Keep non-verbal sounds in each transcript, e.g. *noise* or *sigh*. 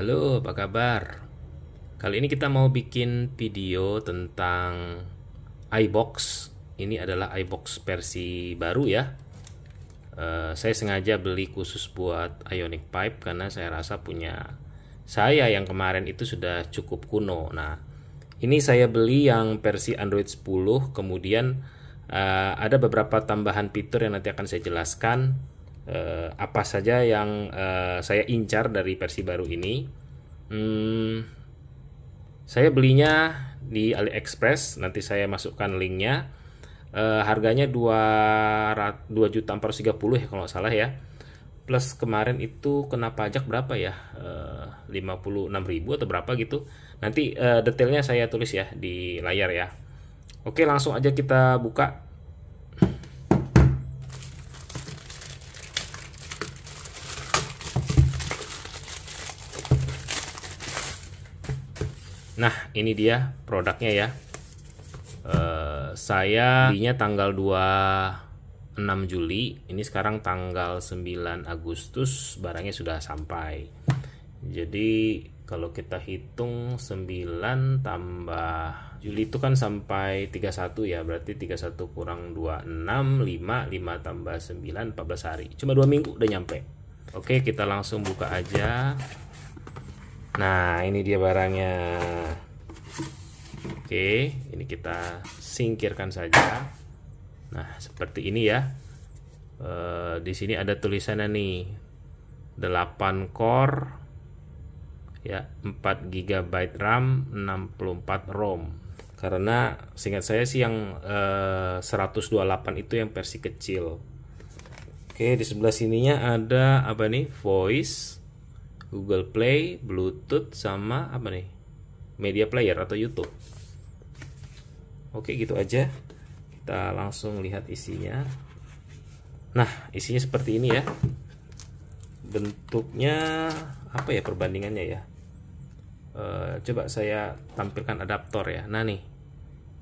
Halo, apa kabar? Kali ini kita mau bikin video tentang iBox. Ini adalah iBox versi baru ya. Uh, saya sengaja beli khusus buat Ionic Pipe karena saya rasa punya saya yang kemarin itu sudah cukup kuno. Nah, ini saya beli yang versi Android 10, kemudian uh, ada beberapa tambahan fitur yang nanti akan saya jelaskan uh, apa saja yang uh, saya incar dari versi baru ini. Hmm, saya belinya di AliExpress, nanti saya masukkan linknya. Uh, harganya 2.430 ya kalau nggak salah ya. Plus kemarin itu kena pajak berapa ya? Uh, 56.000 atau berapa gitu. Nanti uh, detailnya saya tulis ya di layar ya. Oke, langsung aja kita buka Nah, ini dia produknya ya. Uh, saya belinya tanggal 26 Juli, ini sekarang tanggal 9 Agustus barangnya sudah sampai. Jadi kalau kita hitung 9 tambah Juli itu kan sampai 31 ya, berarti 31 kurang 26, 5, 5 tambah 9, 14 hari. Cuma 2 minggu udah nyampe. Oke, kita langsung buka aja. Nah, ini dia barangnya. Oke, ini kita singkirkan saja. Nah, seperti ini ya. E, di sini ada tulisannya nih. 8 core ya, 4 GB RAM, 64 ROM. Karena singkat saya sih yang e, eh, 128 itu yang versi kecil. Oke, di sebelah sininya ada apa nih? Voice Google Play, Bluetooth sama apa nih? Media player atau YouTube. Oke, gitu aja. Kita langsung lihat isinya. Nah, isinya seperti ini ya. Bentuknya apa ya perbandingannya ya? E, coba saya tampilkan adaptor ya. Nah, nih.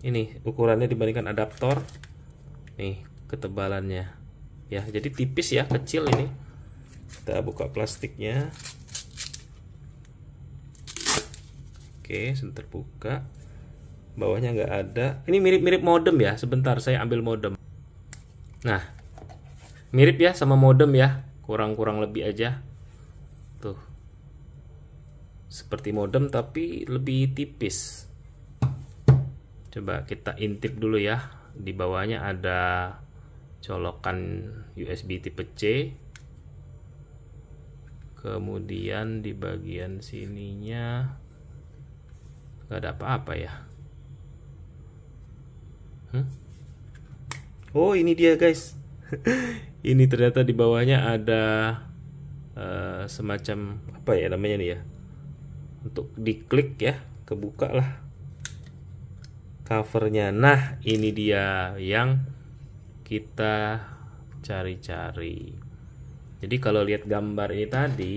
Ini ukurannya dibandingkan adaptor. Nih, ketebalannya. Ya, jadi tipis ya, kecil ini. Kita buka plastiknya. Oke, sudah buka. Bawahnya nggak ada. Ini mirip-mirip modem ya. Sebentar, saya ambil modem. Nah, mirip ya sama modem ya. Kurang-kurang lebih aja. Tuh. Seperti modem tapi lebih tipis. Coba kita intip dulu ya. Di bawahnya ada colokan USB tipe C kemudian di bagian sininya gak ada apa-apa ya hmm? oh ini dia guys *laughs* ini ternyata di bawahnya ada uh, semacam apa ya namanya nih ya untuk diklik ya kebuka lah covernya nah ini dia yang kita cari-cari jadi kalau lihat gambar ini tadi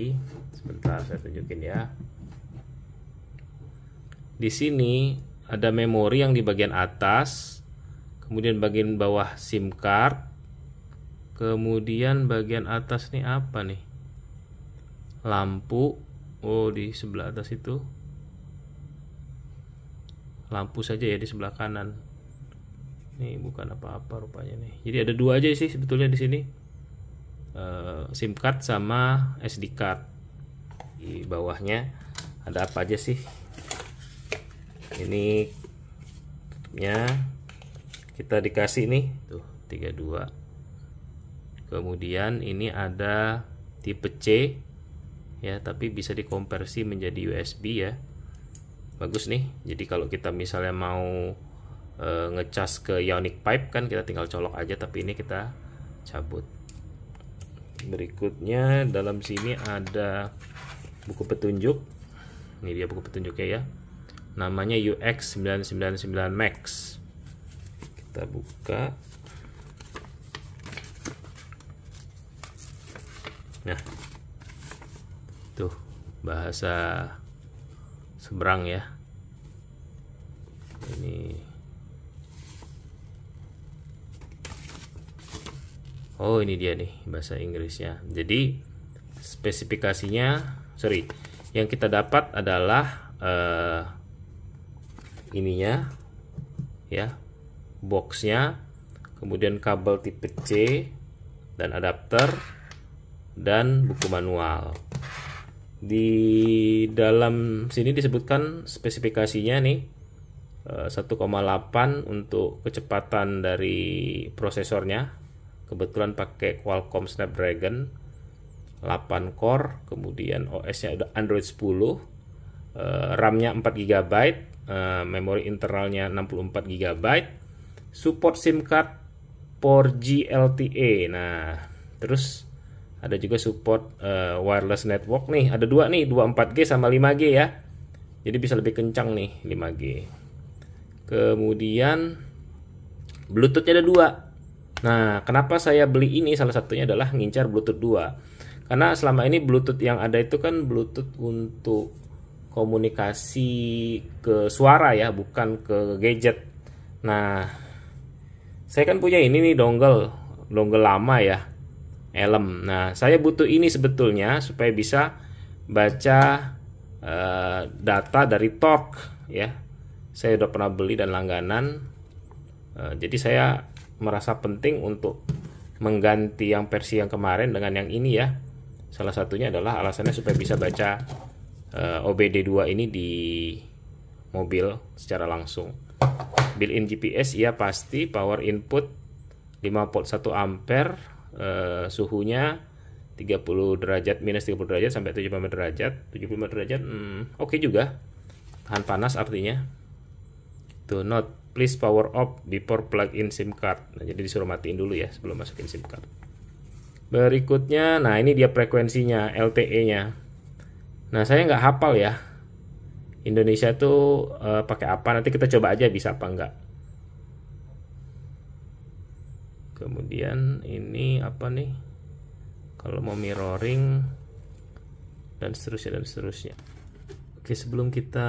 sebentar saya tunjukin ya di sini ada memori yang di bagian atas, kemudian bagian bawah SIM card, kemudian bagian atas nih apa nih? Lampu. Oh, di sebelah atas itu. Lampu saja ya di sebelah kanan. Ini bukan apa-apa rupanya nih. Jadi ada dua aja sih sebetulnya di sini. Eh, SIM card sama SD card. Di bawahnya ada apa aja sih? ini tutupnya kita dikasih nih tuh 32 kemudian ini ada tipe C ya tapi bisa dikonversi menjadi USB ya bagus nih jadi kalau kita misalnya mau e, ngecas ke ionic pipe kan kita tinggal colok aja tapi ini kita cabut berikutnya dalam sini ada buku petunjuk ini dia buku petunjuknya ya namanya UX999 Max kita buka nah tuh bahasa seberang ya ini oh ini dia nih bahasa Inggrisnya jadi spesifikasinya sorry yang kita dapat adalah uh, ininya ya boxnya kemudian kabel tipe C dan adapter dan buku manual di dalam sini disebutkan spesifikasinya nih 1,8 eh, untuk kecepatan dari prosesornya kebetulan pakai Qualcomm Snapdragon 8 core kemudian OS-nya ada Android 10 uh, RAM-nya 4 GB, uh, memori internalnya 64 GB, support SIM card 4G LTE. Nah, terus ada juga support uh, wireless network nih. Ada dua nih, 24G sama 5G ya. Jadi bisa lebih kencang nih 5G. Kemudian Bluetooth-nya ada dua. Nah, kenapa saya beli ini? Salah satunya adalah ngincar Bluetooth 2. Karena selama ini Bluetooth yang ada itu kan Bluetooth untuk komunikasi ke suara ya, bukan ke gadget. Nah, saya kan punya ini nih dongle, dongle lama ya, elem. Nah, saya butuh ini sebetulnya supaya bisa baca uh, data dari talk ya. Saya udah pernah beli dan langganan. Uh, jadi saya merasa penting untuk mengganti yang versi yang kemarin dengan yang ini ya. Salah satunya adalah alasannya supaya bisa baca uh, eh, OBD2 ini di mobil secara langsung. Built-in GPS ya pasti power input 5 volt 1 ampere, uh, suhunya 30 derajat minus 30 derajat sampai 75 derajat. 75 derajat hmm, oke okay juga. Tahan panas artinya. Do not please power off before plug in SIM card. Nah, jadi disuruh matiin dulu ya sebelum masukin SIM card. Berikutnya, nah ini dia frekuensinya LTE-nya. Nah saya nggak hafal ya Indonesia tuh eh, uh, pakai apa nanti kita coba aja bisa apa enggak kemudian ini apa nih kalau mau mirroring dan seterusnya dan seterusnya oke sebelum kita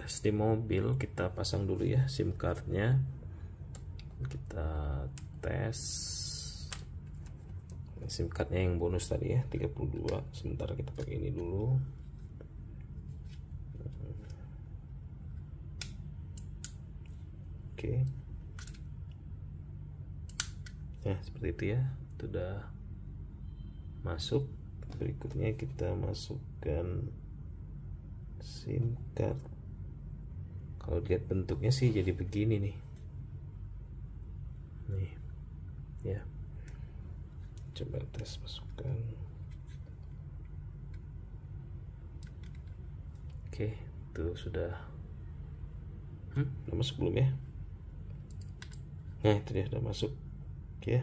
tes di mobil kita pasang dulu ya SIM cardnya kita tes SIM cardnya yang bonus tadi ya 32 sebentar kita pakai ini dulu oke okay. Ya, nah seperti itu ya sudah masuk berikutnya kita masukkan SIM card kalau lihat bentuknya sih jadi begini nih nih coba tes masukkan oke itu sudah hmm, udah masuk belum ya nah itu dia udah masuk oke ya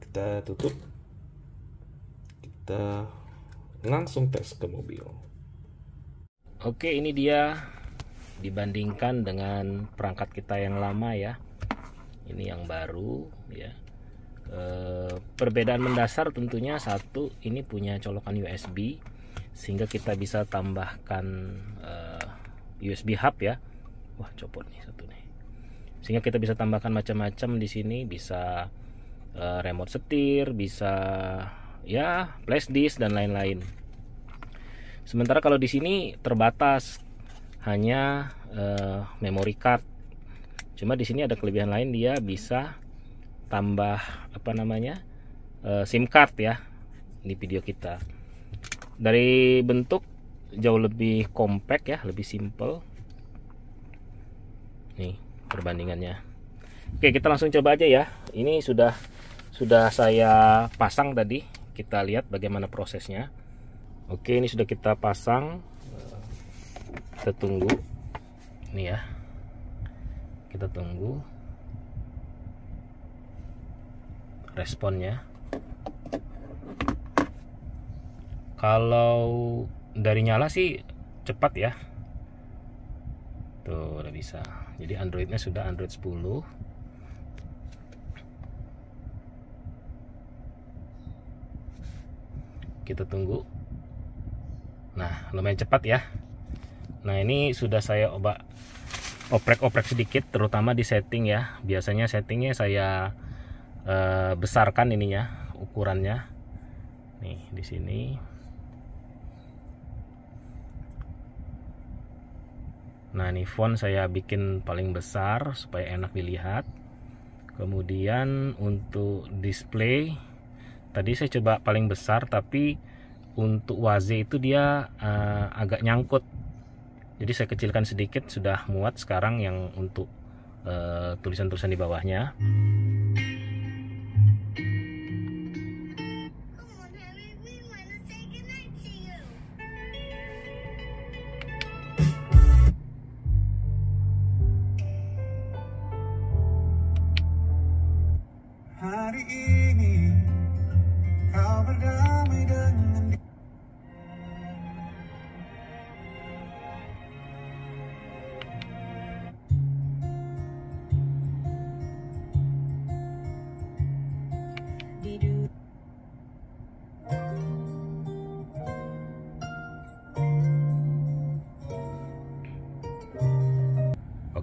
kita tutup kita langsung tes ke mobil oke ini dia dibandingkan dengan perangkat kita yang lama ya ini yang baru ya Eh, perbedaan mendasar tentunya satu ini punya colokan USB sehingga kita bisa tambahkan e, eh, USB hub ya wah copot nih satu nih sehingga kita bisa tambahkan macam-macam di sini bisa e, remote setir bisa ya flash disk dan lain-lain sementara kalau di sini terbatas hanya e, memory card cuma di sini ada kelebihan lain dia bisa tambah apa namanya e, SIM card ya di video kita dari bentuk jauh lebih compact ya lebih simple nih perbandingannya oke kita langsung coba aja ya ini sudah sudah saya pasang tadi kita lihat bagaimana prosesnya oke ini sudah kita pasang kita tunggu ini ya kita tunggu responnya kalau dari nyala sih cepat ya tuh udah bisa jadi Androidnya sudah Android 10 kita tunggu nah lumayan cepat ya nah ini sudah saya obat oprek-oprek sedikit terutama di setting ya biasanya settingnya saya Eh, besarkan ininya ukurannya nih di sini nah ini font saya bikin paling besar supaya enak dilihat kemudian untuk display tadi saya coba paling besar tapi untuk waze itu dia uh, agak nyangkut jadi saya kecilkan sedikit sudah muat sekarang yang untuk eh, tulisan-tulisan uh, tulisan -tulisan di bawahnya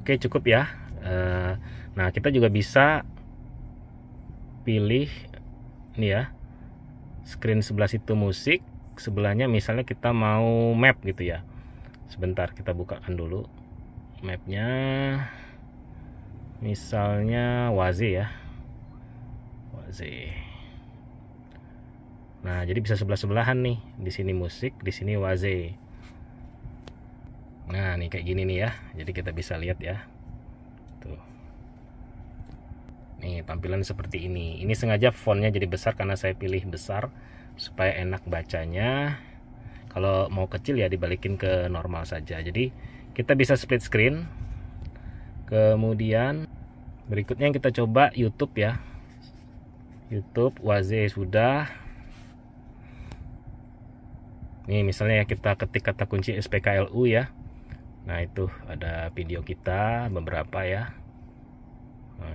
Oke cukup ya. Eh, nah kita juga bisa pilih ini ya screen sebelah situ musik sebelahnya misalnya kita mau map gitu ya sebentar kita bukakan dulu mapnya misalnya waze ya waze nah jadi bisa sebelah sebelahan nih di sini musik di sini waze Nah, nih kayak gini nih ya. Jadi kita bisa lihat ya. Tuh. Nih, tampilan seperti ini. Ini sengaja fontnya jadi besar karena saya pilih besar supaya enak bacanya. Kalau mau kecil ya dibalikin ke normal saja. Jadi, kita bisa split screen. Kemudian berikutnya kita coba YouTube ya. YouTube Waze sudah. Nih, misalnya kita ketik kata kunci SPKLU ya Nah itu ada video kita beberapa ya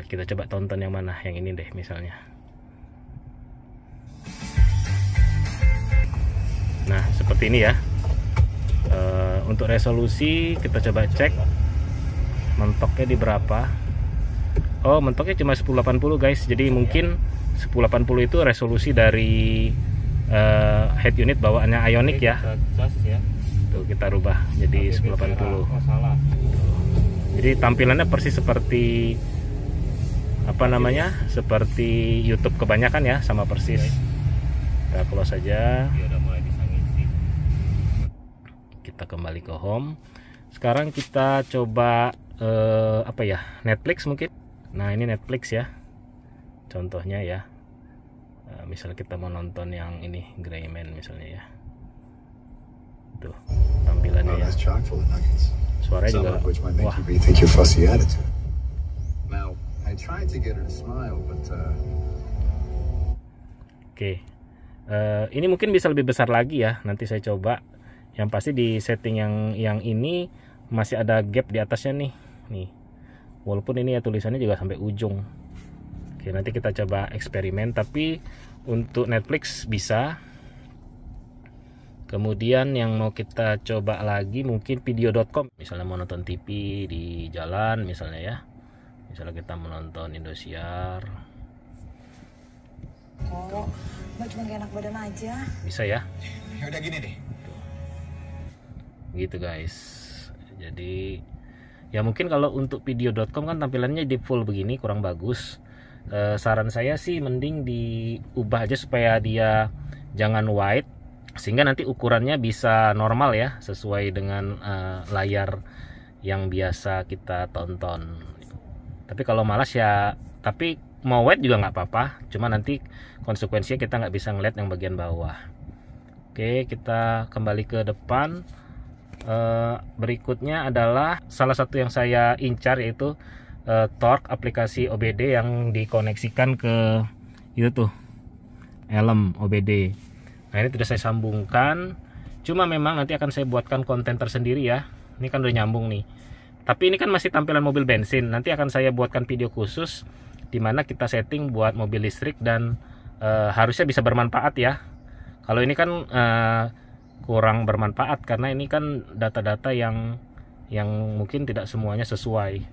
Kita coba tonton yang mana yang ini deh misalnya Nah seperti ini ya e, Untuk resolusi kita coba cek Mentoknya di berapa Oh mentoknya cuma 1080 guys Jadi mungkin 1080 itu resolusi dari e, head unit bawaannya Ionic ya tuh gitu, kita rubah jadi 180 jadi tampilannya persis seperti apa namanya seperti YouTube kebanyakan ya sama persis iya, iya. kita close saja iya, kita kembali ke home sekarang kita coba eh, apa ya Netflix mungkin nah ini Netflix ya contohnya ya eh, misal kita mau nonton yang ini Greyman misalnya ya tuh tampilannya oh, ya suaranya juga wah uh, oke uh, ini mungkin bisa lebih besar lagi ya nanti saya coba yang pasti di setting yang yang ini masih ada gap di atasnya nih nih walaupun ini ya tulisannya juga sampai ujung oke nanti kita coba eksperimen tapi untuk Netflix bisa kemudian yang mau kita coba lagi mungkin video.com misalnya mau nonton TV di jalan misalnya ya misalnya kita menonton Indosiar oh mbak cuma gak enak badan aja bisa ya ya udah gini deh gitu guys jadi ya mungkin kalau untuk video.com kan tampilannya di full begini kurang bagus eh, saran saya sih mending diubah aja supaya dia jangan white sehingga nanti ukurannya bisa normal ya sesuai dengan uh, layar yang biasa kita tonton tapi kalau malas ya tapi mau wet juga nggak apa-apa cuma nanti konsekuensinya kita nggak bisa ngeliat yang bagian bawah oke kita kembali ke depan uh, berikutnya adalah salah satu yang saya incar yaitu uh, torque aplikasi OBD yang dikoneksikan ke itu tuh elem OBD Nah ini tidak saya sambungkan, cuma memang nanti akan saya buatkan konten tersendiri ya. Ini kan udah nyambung nih. Tapi ini kan masih tampilan mobil bensin. Nanti akan saya buatkan video khusus dimana kita setting buat mobil listrik dan e, harusnya bisa bermanfaat ya. Kalau ini kan e, kurang bermanfaat karena ini kan data-data yang yang mungkin tidak semuanya sesuai.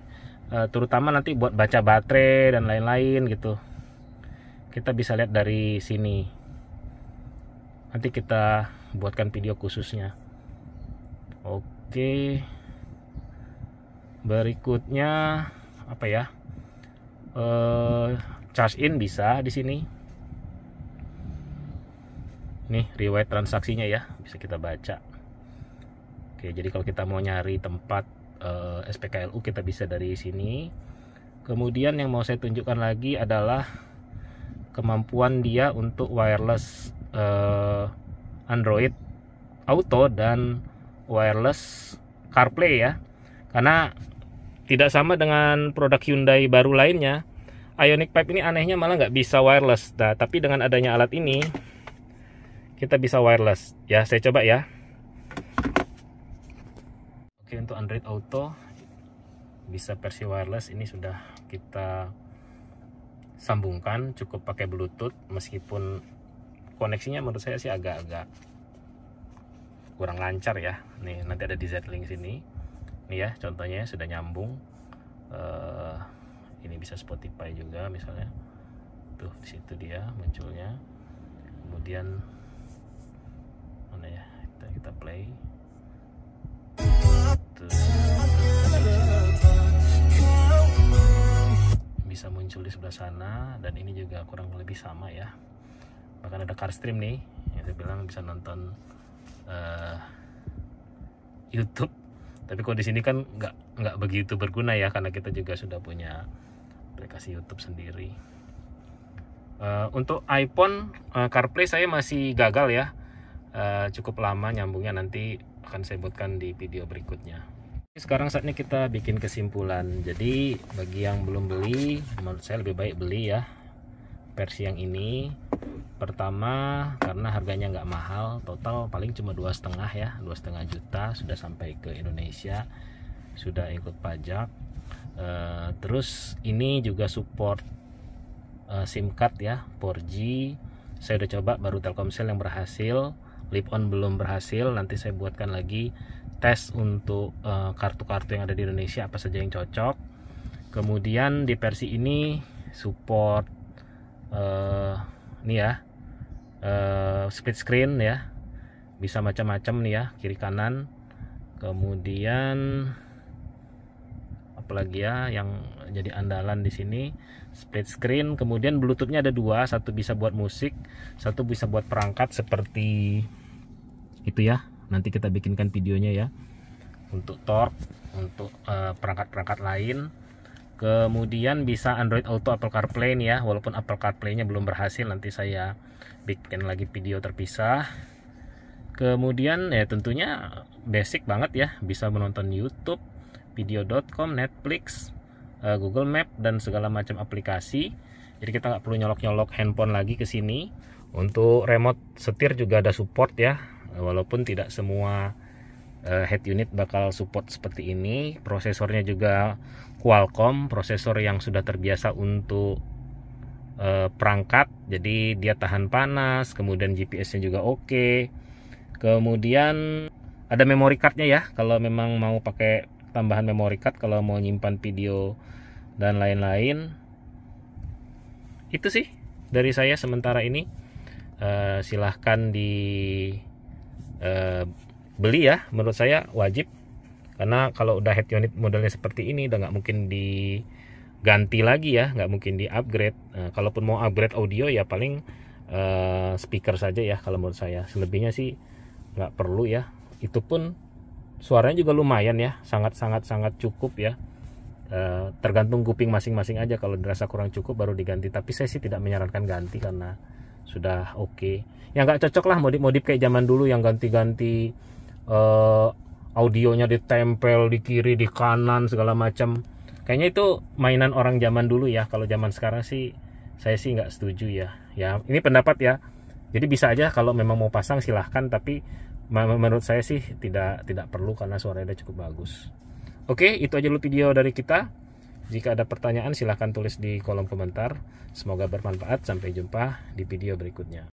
E, terutama nanti buat baca baterai dan lain-lain gitu. Kita bisa lihat dari sini nanti kita buatkan video khususnya oke berikutnya apa ya eh, charge in bisa di sini nih riwayat transaksinya ya bisa kita baca oke jadi kalau kita mau nyari tempat eh, SPKLU kita bisa dari sini kemudian yang mau saya tunjukkan lagi adalah kemampuan dia untuk wireless uh, Android Auto dan wireless CarPlay ya. Karena tidak sama dengan produk Hyundai baru lainnya. Ionic Pipe ini anehnya malah nggak bisa wireless. Nah, tapi dengan adanya alat ini kita bisa wireless. Ya, saya coba ya. Oke, untuk Android Auto bisa versi wireless ini sudah kita sambungkan cukup pakai Bluetooth meskipun koneksinya menurut saya sih agak-agak kurang lancar ya nih nanti ada di Z-Link sini nih ya contohnya sudah nyambung uh, ini bisa Spotify juga misalnya tuh di situ dia munculnya kemudian mana ya kita kita play bisa muncul di sebelah sana dan ini juga kurang lebih sama ya akan ada car stream nih yang saya bilang bisa nonton uh, YouTube tapi kalau di sini kan nggak nggak begitu berguna ya karena kita juga sudah punya aplikasi YouTube sendiri uh, untuk iPhone uh, CarPlay saya masih gagal ya uh, cukup lama nyambungnya nanti akan saya buatkan di video berikutnya sekarang saatnya kita bikin kesimpulan jadi bagi yang belum beli menurut saya lebih baik beli ya versi yang ini pertama karena harganya nggak mahal total paling cuma dua setengah ya dua setengah juta sudah sampai ke Indonesia sudah ikut pajak uh, terus ini juga support uh, SIM card ya 4G saya udah coba baru Telkomsel yang berhasil Lip on belum berhasil nanti saya buatkan lagi tes untuk eh, kartu-kartu uh, yang ada di Indonesia apa saja yang cocok kemudian di versi ini support uh, nih ya uh, split screen ya bisa macam-macam nih ya kiri kanan kemudian apalagi ya yang jadi andalan di sini split screen kemudian bluetoothnya ada dua satu bisa buat musik satu bisa buat perangkat seperti itu ya nanti kita bikinkan videonya ya untuk torque untuk eh, perangkat-perangkat uh, perangkat -perangkat lain kemudian bisa Android Auto Apple CarPlay nih ya walaupun Apple CarPlay-nya belum berhasil nanti saya bikin lagi video terpisah kemudian ya tentunya basic banget ya bisa menonton YouTube video.com Netflix eh, Google Map dan segala macam aplikasi jadi kita nggak perlu nyolok-nyolok handphone lagi ke sini untuk remote setir juga ada support ya walaupun tidak semua eh, head unit bakal support seperti ini prosesornya juga Qualcomm prosesor yang sudah terbiasa untuk e, perangkat jadi dia tahan panas kemudian GPS-nya juga oke okay. kemudian ada memory card-nya ya kalau memang mau pakai tambahan memory card kalau mau nyimpan video dan lain-lain itu sih dari saya sementara ini e, silahkan di e, beli ya menurut saya wajib karena kalau udah head unit modelnya seperti ini udah nggak mungkin diganti lagi ya nggak mungkin di upgrade nah, kalaupun mau upgrade audio ya paling uh, speaker saja ya kalau menurut saya selebihnya sih nggak perlu ya itu pun suaranya juga lumayan ya sangat sangat sangat cukup ya Uh, tergantung kuping masing-masing aja kalau dirasa kurang cukup baru diganti tapi saya sih tidak menyarankan ganti karena sudah oke okay. yang nggak cocok lah modif-modif kayak zaman dulu yang ganti-ganti uh, audionya ditempel di kiri di kanan segala macam kayaknya itu mainan orang zaman dulu ya kalau zaman sekarang sih saya sih nggak setuju ya ya ini pendapat ya jadi bisa aja kalau memang mau pasang silahkan tapi menurut saya sih tidak tidak perlu karena suaranya cukup bagus oke itu aja dulu video dari kita jika ada pertanyaan silahkan tulis di kolom komentar semoga bermanfaat sampai jumpa di video berikutnya